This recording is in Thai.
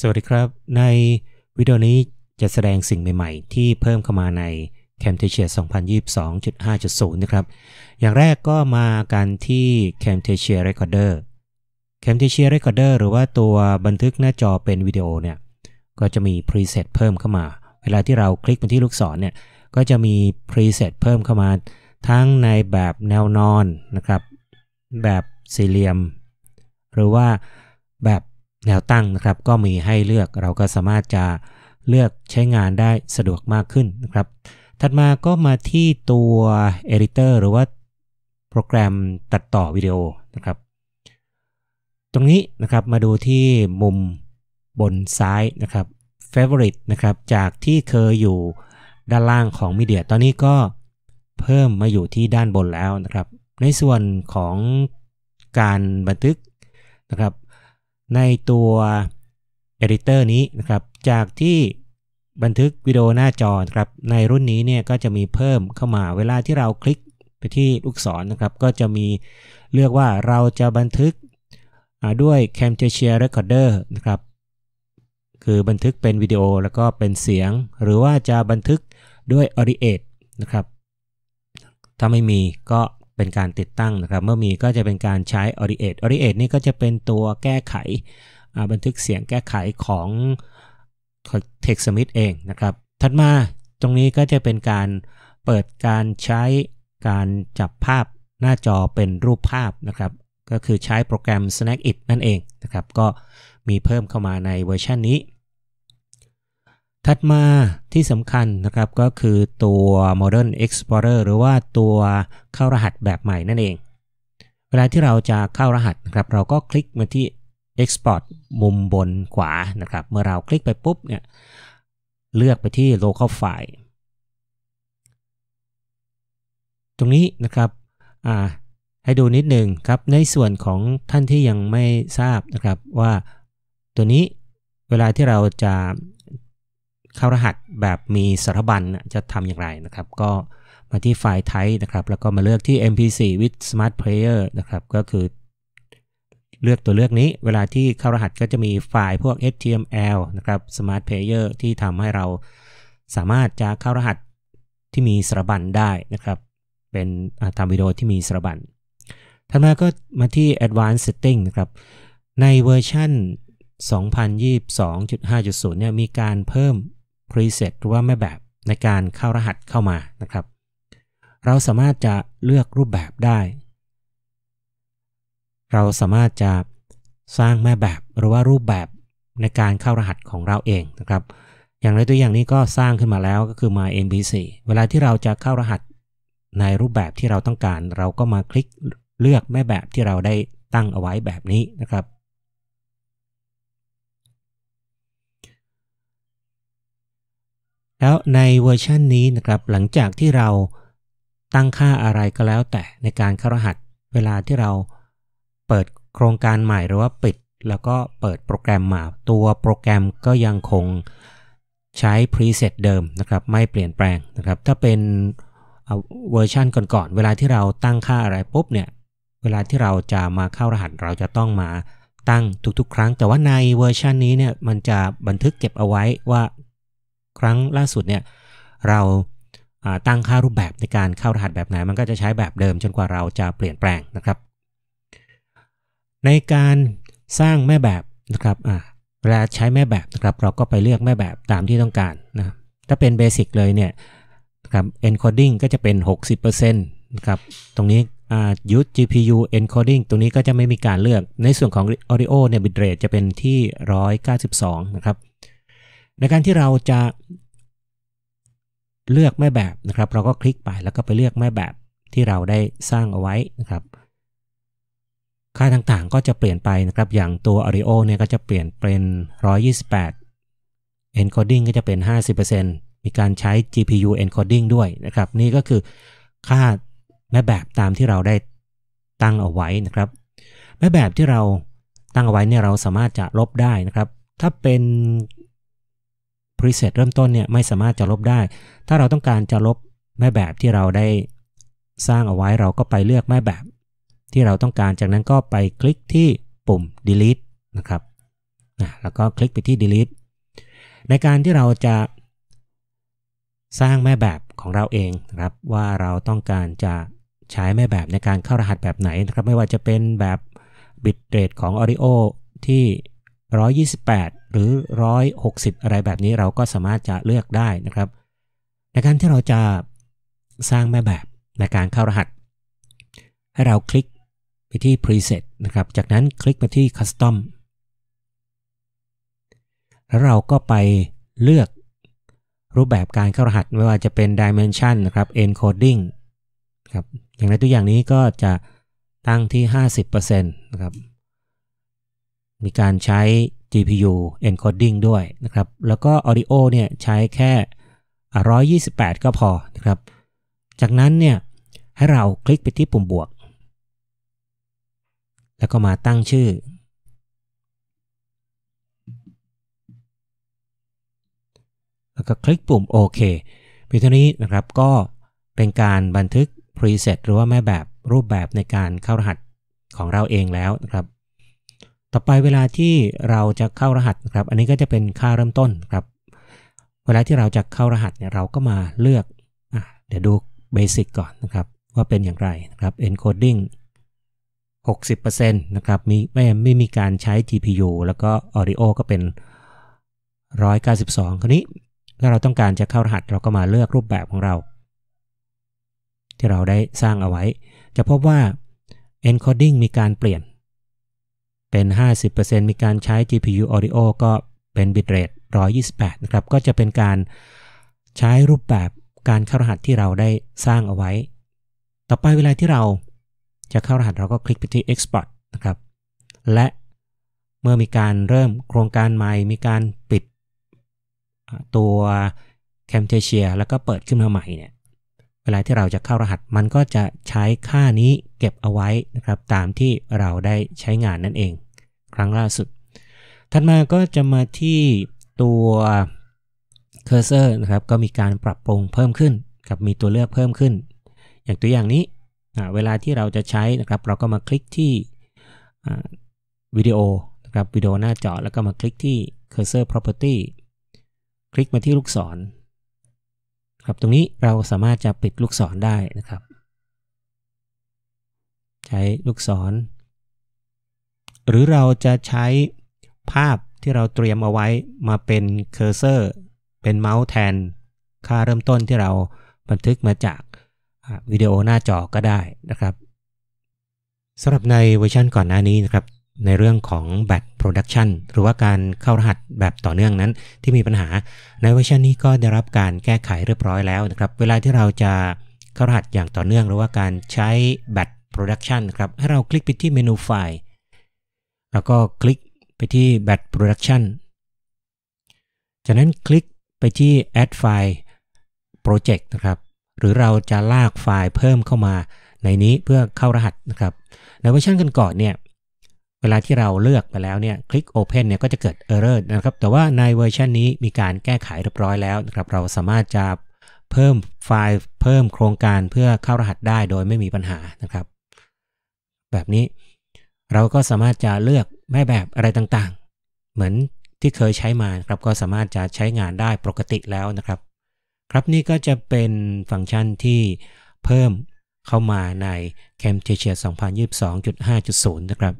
สวัสดีครับ ในวิดีโอนี้จะแสดงสิ่งใหม่ ๆ ที่เพิ่มเข้ามาใน c a m t a s i a 2022.5.0 นะครับ อย่างแรกก็มากันที่ c a m t a s i a Recorder c a m t a s i a Recorder หรือว่าตัวบันทึกหน้าจอเป็นวิดีโอเนี่ยก็จะมี preset เพิ่มเข้ามา เวลาที่เราคลิกไปที่ลูกศรเนี่ยก็จะมี preset เพิ่มเข้ามาทั้งในแบบแนวนอนนะครับ แบบสี่เหลี่ยม หรือว่าแบบแนวตั้งนะครับก็มีให้เลือกเราก็สามารถจะเลือกใช้งานได้สะดวกมากขึ้นนะครับ ถัดมาก็มาที่ตัว Editor หรือว่าโปรแกรมตัดต่อวิดีโอนะครับ ตรงนี้นะครับมาดูที่มุมบนซ้ายนะครับ Favorite นะครับ จากที่เคยอยู่ด้านล่างของมีเดียตอนนี้ก็เพิ่มมาอยู่ที่ด้านบนแล้วนะครับ ในส่วนของการบันทึกนะครับในตัวเอดิเตอร์นี้นะครับ จากที่บันทึกวิดีโอหน้าจอครับในรุ่นนี้เนี่ยก็จะมีเพิ่มเข้ามาเวลาที่เราคลิกไปที่ลูกศรนนะครับ ก็จะมีเลือกว่าเราจะบันทึกด้วย Camtasia Recorder นะครับ คือบันทึกเป็นวิดีโอแล้วก็เป็นเสียง หรือว่าจะบันทึกด้วย a u d i a t นะครับถ้าไม่มีก็เป็นการติดตั้งนะครับเมื่อมีก็จะเป็นการใช้อ u d i a t e a u d i a t นี่ก็จะเป็นตัวแก้ไขบันทึกเสียงแก้ไขของ t e กซ s m i t h เองนะครับถัดมาตรงนี้ก็จะเป็นการเปิดการใช้การจับภาพหน้าจอเป็นรูปภาพนะครับก็คือใช้โปรแกรม s n a k i t นั่นเองนะครับก็มีเพิ่มเข้ามาในเวอร์ชันนี้ถัดมาที่สำคัญนะครับก็คือตัว Modern Explorer หรือว่าตัวเข้ารหัสแบบใหม่นั่นเอง เวลาที่เราจะเข้ารหัสนะครับเราก็คลิกมาที่ Export มุมบนขวานะครับ เมื่อเราคลิกไปปุ๊บเนี่ยเลือกไปที่ Local File ตรงนี้นะครับให้ดูนิดหนึ่งครับในส่วนของท่านที่ยังไม่ทราบนะครับว่าตัวนี้เวลาที่เราจะเข้ารหัสแบบมีสารบัญจะทำอย่างไรนะครับ ก็มาที่ไฟล์ type นะครับ แล้วก็มาเลือกที่ mp4 with smart player นะครับก็คือ เลือกตัวเลือกนี้เวลาที่เข้ารหัสก็จะมีไฟล์พวก html นะครับ smart player ที่ทำให้เราสามารถจะเข้ารหัสที่มีสารบัญได้นะครับ เป็นทำวิดีโอที่มีสารบัญถัดมาก็มาที่ advanced setting นะครับในเวอร์ชัน2022.5.0เนี่ยมีการเพิ่ม preset หรือว่าแม่แบบในการเข้ารหัสเข้ามานะครับ เราสามารถจะเลือกรูปแบบได้ เราสามารถจะสร้างแม่แบบหรือว่ารูปแบบในการเข้ารหัสของเราเองนะครับ อย่างไรตัวอย่างนี้ก็สร้างขึ้นมาแล้วก็คือ my n b c เวลาที่เราจะเข้ารหัสในรูปแบบที่เราต้องการ เราก็มาคลิกเลือกแม่แบบที่เราได้ตั้งเอาไว้แบบนี้นะครับแล้วในเวอร์ชันนี้นะครับหลังจากที่เราตั้งค่าอะไรก็แล้ว แต่ในการเข้ารหัสเวลาที่เราเปิดโครงการใหม่หรือว่าปิด แล้วก็เปิดโปรแกรมมาตัวโปรแกรมก็ยังคงใช้ preset เดิมนะครับไม่เปลี่ยนแปลงนะครับถ้าเป็นเวอร์ชันก่อนๆเวลาที่เราตั้งค่าอะไรปุ๊บเนี่ยเวลาที่เราจะมาเข้ารหัสเราจะต้องมาตั้งทุกๆ ครั้ง แต่ว่าในเวอร์ชันนี้เนี่ยมันจะบันทึกเก็บเอาไว้ว่าครั้งล่าสุดเนี่ยเราตั้งค่ารูปแบบในการเข้ารหัสแบบไหนมันก็จะใช้แบบเดิม จนกว่าเราจะเปลี่ยนแปลงนะครับ ในการสร้างแม่แบบนะครับเวลาใช้แม่แบบนะครับเราก็ไปเลือกแม่แบบตามที่ต้องการนะถ้าเป็นเบสิกเลยเนี่ยครับ encoding ก็จะเป็น 60%นะครับตรงนี้ยุท GPU encoding ตรงนี้ก็จะไม่มีการเลือก ในส่วนของ audio เนี่ย bitrate จะเป็นที่ 192 นะครับในการที่เราจะเลือกแม่แบบนะครับ เราก็คลิกไปแล้วก็ไปเลือกแม่แบบที่เราได้สร้างเอาไว้นะครับ ค่าต่างๆก็จะเปลี่ยนไปนะครับ อย่างตัว a r i o เนี่ยก็จะเปลี่ยนเป็น 128 encoding ก็จะเป็น 50%มีการใช้ GPU encoding ด้วยนะครับ นี่ก็คือค่าแม่แบบตามที่เราได้ตั้งเอาไว้นะครับ แม่แบบที่เราตั้งเอาไว้เนี่ยเราสามารถจะลบได้นะครับ ถ้าเป็นพรีเซตเริ่มต้นเนี่ยไม่สามารถจะลบได้ ถ้าเราต้องการจะลบแม่แบบที่เราได้สร้างเอาไว้เราก็ไปเลือกแม่แบบที่เราต้องการ จากนั้นก็ไปคลิกที่ปุ่ม delete นะครับ แล้วก็คลิกไปที่ delete ในการที่เราจะสร้างแม่แบบของเราเองนะครับว่าเราต้องการจะใช้แม่แบบในการเข้ารหัสแบบไหนนะครับไม่ว่าจะเป็นแบบบิตเรทของ Oreo ที่ 128หรือ160 อะไรแบบนี้เราก็สามารถจะเลือกได้นะครับ ในการที่เราจะสร้างแม่แบบในการเข้ารหัสให้เราคลิกไปที่ preset นะครับ จากนั้นคลิกไปที่ custom แล้วเราก็ไปเลือกรูปแบบการเข้ารหัสไม่ว่าจะเป็น dimension นะครับ encoding ครับ อย่างในตัวอย่างนี้ก็จะตั้งที่ 50%นะครับ มีการใช้ GPU encoding ด้วยนะครับ แล้วก็ audio เนี่ยใช้แค่ 128 ก็พอนะครับ จากนั้นเนี่ยให้เราคลิกไปที่ปุ่มบวก แล้วก็มาตั้งชื่อ แล้วก็คลิกปุ่มโอเคเพียงเท่านี้นะครับก็เป็นการบันทึก preset หรือว่าแม่แบบรูปแบบในการเข้ารหัสของเราเองแล้วนะครับต่อไปเวลาที่เราจะเข้ารหัสครับอันนี้ก็จะเป็นค่าเริ่มต้นครับ เวลาที่เราจะเข้ารหัสเนี่ยเราก็มาเลือกอเดี๋ยวดูเบสิกก่อนนะครับว่าเป็นอย่างไรนะครับ encoding 60%นะครับมีไม่ไม่มีการใช้ GPU แล้วก็ audio ก็เป็น 192 คราวนี้ถ้าเราต้องการจะเข้ารหัสเราก็มาเลือกรูปแบบของเรา ที่เราได้สร้างเอาไว้ จะพบว่า encoding มีการเปลี่ยนเป็น 50%มีการใช้ GPU Audio ก็เป็น bitrate 128นะครับ ก็จะเป็นการใช้รูปแบบการเข้ารหัสที่เราได้สร้างเอาไว้ ต่อไปเวลาที่เราจะเข้ารหัสเราก็คลิกไปที่ export นะครับ และเมื่อมีการเริ่มโครงการใหม่ มีการปิดตัว Camtasia แล้วก็เปิดขึ้นมาใหม่เนี่ย เวลาที่เราจะเข้ารหัส มันก็จะใช้ค่านี้เก็บเอาไว้นะครับ ตามที่เราได้ใช้งานนั่นเองครั้งล่าสุด ถัดมาก็จะมาที่ตัวเคอร์เซอร์นะครับ ก็มีการปรับปรุงเพิ่มขึ้น กับมีตัวเลือกเพิ่มขึ้น อย่างตัวอย่างนี้ เวลาที่เราจะใช้นะครับ เราก็มาคลิกที่วิดีโอนะครับ วิดีโอหน้าจอ แล้วก็มาคลิกที่ cursor property คลิกมาที่ลูกศร ครับ ตรงนี้เราสามารถจะปิดลูกศรได้นะครับ ใช้ลูกศรหรือเราจะใช้ภาพที่เราเตรียมเอาไว้มาเป็นเคอร์เซอร์เป็นเมาส์แทนค่าเริ่มต้นที่เราบันทึกมาจากวิดีโอหน้าจอก็ได้นะครับสำหรับในเวอร์ชันก่อนหน้านี้นะครับในเรื่องของแบตโปรดักชันหรือว่าการเข้ารหัสแบบต่อเนื่องนั้น ที่มีปัญหาในเวอร์ชันนี้ก็ได้รับการแก้ไขเรียบร้อยแล้วนะครับเวลาที่เราจะเข้ารหัสอย่างต่อเนื่อง หรือว่าการใช้แบตโปรดักชันครับให้เราคลิกไปที่เมนูไฟล์แล้วก็คลิกไปที่ batch production จากนั้นคลิกไปที่ add file project นะครับ หรือเราจะลากไฟล์เพิ่มเข้ามาในนี้เพื่อเข้ารหัสนะครับ ในเวอร์ชันกันก่อนเนี่ย เวลาที่เราเลือกไปแล้วเนี่ยคลิก Open เนี่ยก็จะเกิด Error นะครับ แต่ว่าในเวอร์ชันนี้มีการแก้ไขเรียบร้อยแล้วนะครับ เราสามารถจะเพิ่มไฟล์เพิ่มโครงการเพื่อเข้ารหัสได้โดยไม่มีปัญหานะครับ แบบนี้เราก็สามารถจะเลือกแม่แบบอะไรต่าง ๆ เหมือนที่เคยใช้มา ครับก็สามารถจะใช้งานได้ปกติแล้วนะครับ ครับนี่ก็จะเป็นฟังก์ชันที่เพิ่มเข้ามาใน c a m t a s i a 2022.5.0 นะครับ